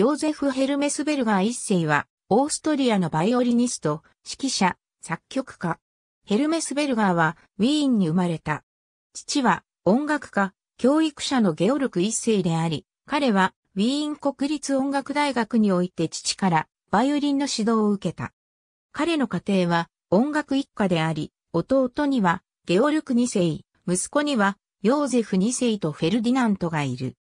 ヨーゼフ・ヘルメスベルガー一世は、オーストリアのバイオリニスト、指揮者、作曲家。ヘルメスベルガーは、ウィーンに生まれた。父は、音楽家、教育者のゲオルク一世であり、彼は、ウィーン国立音楽大学において父から、バイオリンの指導を受けた。彼の家庭は、音楽一家であり、弟には、ゲオルク二世、息子には、ヨーゼフ二世とフェルディナントがいる。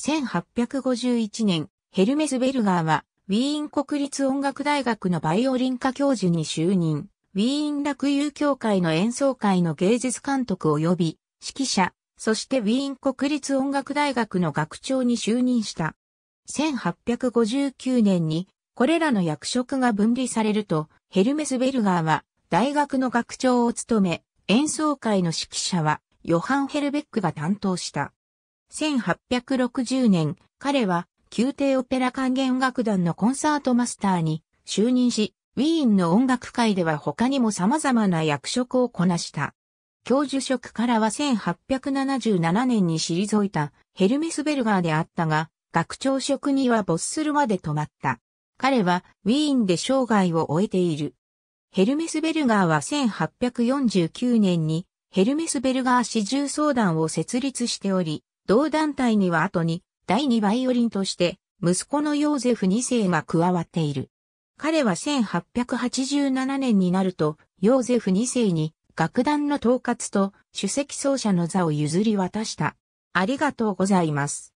1851年、ヘルメス・ベルガーは、ウィーン国立音楽大学のバイオリン科教授に就任、ウィーン楽友協会の演奏会の芸術監督及び指揮者、そしてウィーン国立音楽大学の学長に就任した。1859年に、これらの役職が分離されると、ヘルメス・ベルガーは大学の学長を務め、演奏会の指揮者はヨハン・ヘルベックが担当した。1860年、彼は宮廷オペラ管弦楽団のコンサートマスターに就任し、ウィーンの音楽界では他にも様々な役職をこなした。教授職からは1877年に退いたヘルメスベルガーであったが、学長職には没するまで止まった。彼はウィーンで生涯を終えている。ヘルメスベルガーは1849年にヘルメスベルガー始終相談を設立しており、同団体には後に第2バイオリンとして、息子のヨーゼフ2世が加わっている。彼は1887年になると、ヨーゼフ2世に楽団の統括と首席奏者の座を譲り渡した。ありがとうございます。